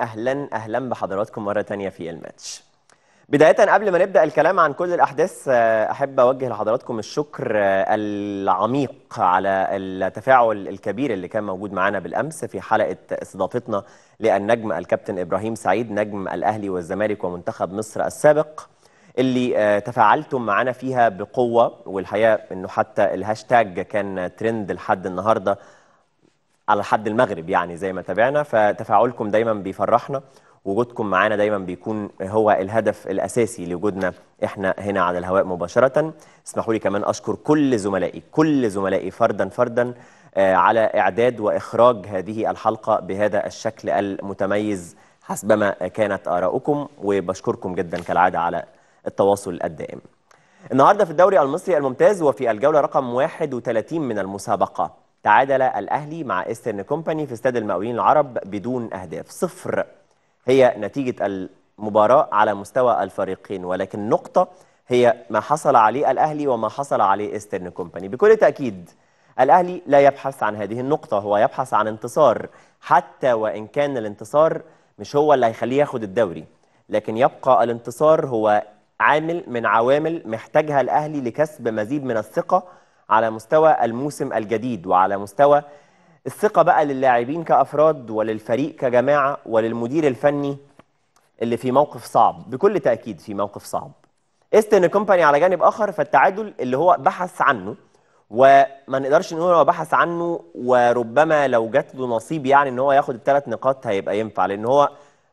اهلا اهلا بحضراتكم مره تانية في الماتش بداية قبل ما نبدأ الكلام عن كل الأحداث آه، أحب أوجه لحضراتكم الشكر آه، العميق على التفاعل الكبير اللي كان موجود معنا بالأمس في حلقة استضافتنا للنجم الكابتن إبراهيم سعيد نجم الأهلي والزمالك ومنتخب مصر السابق اللي آه، تفاعلتم معنا فيها بقوة والحقيقة أنه حتى الهاشتاج كان ترند لحد النهاردة على حد المغرب يعني زي ما تابعنا فتفاعلكم دايما بيفرحنا وجودكم معانا دايما بيكون هو الهدف الاساسي لوجودنا احنا هنا على الهواء مباشره اسمحوا لي كمان اشكر كل زملائي كل زملائي فردا فردا آه، على اعداد واخراج هذه الحلقه بهذا الشكل المتميز حسبما كانت آراؤكم وبشكركم جدا كالعادة على التواصل الدائم النهاردة في الدوري المصري الممتاز وفي الجولة رقم 31 من المسابقة تعادل الأهلي مع إيسترن كومباني في استاد المقاولين العرب بدون أهداف صفر هي نتيجة المباراة على مستوى الفريقين ولكن نقطة هي ما حصل عليه الأهلي وما حصل عليه إيسترن كومباني بكل تأكيد الأهلي لا يبحث عن هذه النقطة هو يبحث عن انتصار حتى وإن كان الانتصار مش هو اللي هيخليه ياخد الدوري لكن يبقى الانتصار هو عامل من عوامل محتاجها الأهلي لكسب مزيد من الثقة على مستوى الموسم الجديد وعلى مستوى الثقة بقى للاعبين كأفراد وللفريق كجماعة وللمدير الفني اللي في موقف صعب بكل تأكيد في موقف صعب استن كومباني على جانب آخر فالتعادل اللي هو بحث عنه وما نقدرش نقول هو بحث عنه وربما لو جات له نصيب يعني ان هو ياخد الثلاث نقاط هيبقى ينفع لان هو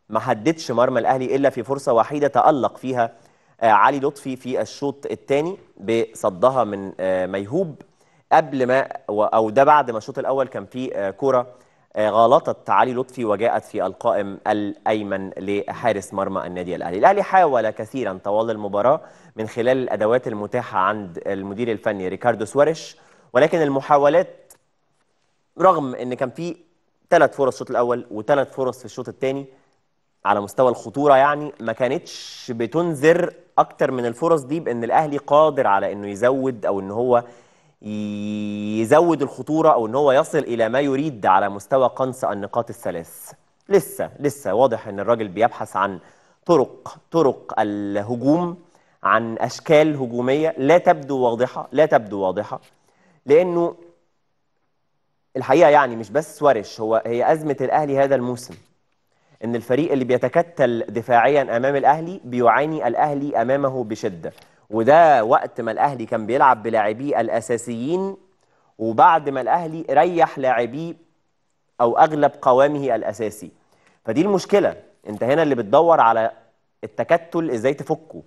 ما حددش مرمى الاهلي الا في فرصه وحيده تالق فيها آه، علي لطفي في الشوط الثاني بصدها من آه، ميهوب قبل ما او ده بعد ما الشوط الاول كان في آه، كوره غلطت علي لطفي وجاءت في القائم الايمن لحارس مرمى النادي الاهلي. الاهلي حاول كثيرا طوال المباراه من خلال الادوات المتاحه عند المدير الفني ريكاردو سواريش ولكن المحاولات رغم ان كان في ثلاث فرص الشوط الاول وثلاث فرص في الشوط الثاني على مستوى الخطوره يعني ما كانتش بتنذر اكتر من الفرص دي بان الاهلي قادر على انه يزود او ان هو يزود الخطوره او ان هو يصل الى ما يريد على مستوى قنص النقاط الثلاث لسه لسه واضح ان الراجل بيبحث عن طرق طرق الهجوم عن اشكال هجوميه لا تبدو واضحه لا تبدو واضحه لانه الحقيقه يعني مش بس سواريش هو هي ازمه الاهلي هذا الموسم ان الفريق اللي بيتكتل دفاعيا امام الاهلي بيعاني الاهلي امامه بشده وده وقت ما الاهلي كان بيلعب بلاعبيه الاساسيين وبعد ما الاهلي ريح لاعبيه او اغلب قوامه الاساسي فدي المشكله انت هنا اللي بتدور على التكتل ازاي تفكه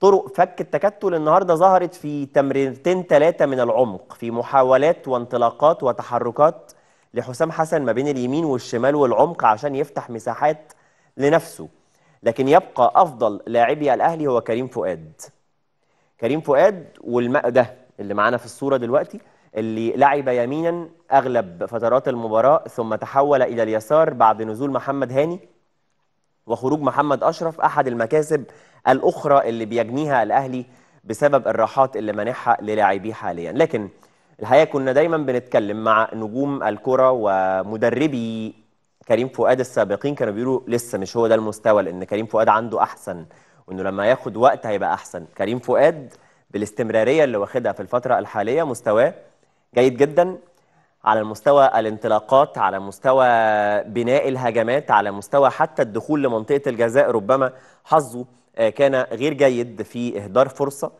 طرق فك التكتل النهارده ظهرت في تمريرتين ثلاثه من العمق في محاولات وانطلاقات وتحركات لحسام حسن ما بين اليمين والشمال والعمق عشان يفتح مساحات لنفسه لكن يبقى افضل لاعبي الاهلي هو كريم فؤاد كريم فؤاد والماء ده اللي معانا في الصوره دلوقتي اللي لعب يمينا اغلب فترات المباراه ثم تحول الى اليسار بعد نزول محمد هاني وخروج محمد اشرف احد المكاسب الاخرى اللي بيجنيها الاهلي بسبب الراحات اللي مانحها للاعبيه حاليا لكن الحقيقه كنا دايما بنتكلم مع نجوم الكره ومدربي كريم فؤاد السابقين كانوا بيقولوا لسه مش هو ده المستوى لان كريم فؤاد عنده احسن وانه لما ياخد وقت هيبقى احسن كريم فؤاد بالاستمراريه اللي واخدها في الفتره الحاليه مستواه جيد جدا على مستوى الانطلاقات على مستوى بناء الهجمات على مستوى حتى الدخول لمنطقه الجزاء ربما حظه آه، كان غير جيد في اهدار فرصه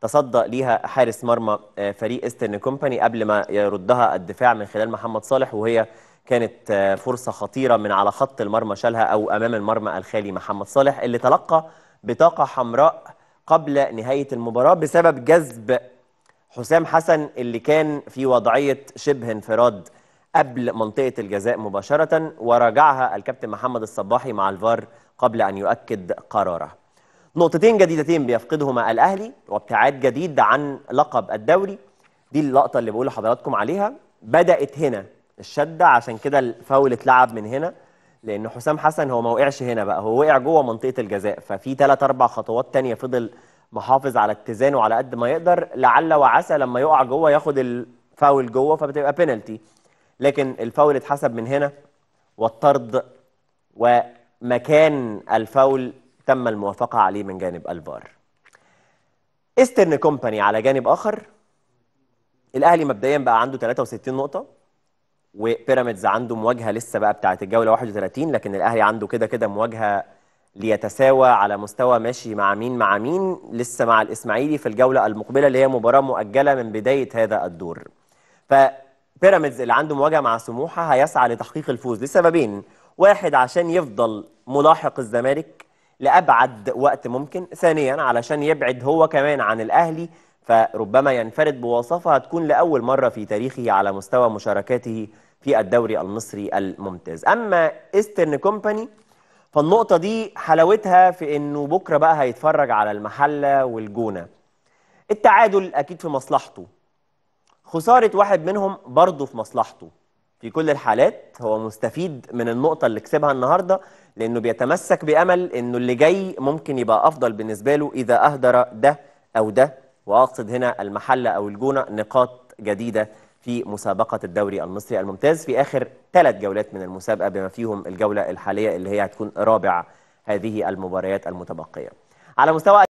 تصدى ليها حارس مرمى آه، فريق ايسترن كومباني قبل ما يردها الدفاع من خلال محمد صالح وهي كانت آه، فرصة خطيرة من على خط المرمى شالها أو أمام المرمى الخالي محمد صالح اللي تلقى بطاقة حمراء قبل نهاية المباراة بسبب جذب حسام حسن اللي كان في وضعية شبه انفراد قبل منطقة الجزاء مباشرة وراجعها الكابتن محمد الصباحي مع الفار قبل أن يؤكد قراره نقطتين جديدتين بيفقدهما الاهلي وابتعاد جديد عن لقب الدوري دي اللقطه اللي بقول لحضراتكم عليها بدات هنا الشده عشان كده الفاول اتلعب من هنا لان حسام حسن هو ما وقعش هنا بقى هو وقع جوه منطقه الجزاء ففي ثلاث اربع خطوات ثانيه فضل محافظ على اتزانه على قد ما يقدر لعل وعسى لما يقع جوه ياخد الفاول جوه فبتبقى بينالتي لكن الفاول اتحسب من هنا والطرد ومكان الفاول تم الموافقة عليه من جانب الفار ايسترن كومباني على جانب آخر الأهلي مبدئيا بقى عنده 63 نقطة وبيراميدز عنده مواجهة لسه بقى بتاعة الجولة 31 لكن الأهلي عنده كده كده مواجهة ليتساوى على مستوى ماشي مع مين مع مين لسه مع الإسماعيلي في الجولة المقبلة اللي هي مباراة مؤجلة من بداية هذا الدور فبيراميدز اللي عنده مواجهة مع سموحة هيسعى لتحقيق الفوز لسببين واحد عشان يفضل ملاحق الزمالك لأبعد وقت ممكن ثانيا علشان يبعد هو كمان عن الأهلي فربما ينفرد بوصفة هتكون لأول مرة في تاريخه على مستوى مشاركاته في الدوري المصري الممتاز أما إسترن كومباني فالنقطة دي حلاوتها في أنه بكرة بقى هيتفرج على المحلة والجونة التعادل أكيد في مصلحته خسارة واحد منهم برضه في مصلحته في كل الحالات هو مستفيد من النقطة اللي كسبها النهاردة لأنه بيتمسك بأمل أنه اللي جاي ممكن يبقى أفضل بالنسبة له إذا أهدر ده أو ده وأقصد هنا المحلة أو الجونة نقاط جديدة في مسابقة الدوري المصري الممتاز في آخر ثلاث جولات من المسابقة بما فيهم الجولة الحالية اللي هي هتكون رابع هذه المباريات المتبقية على مستوى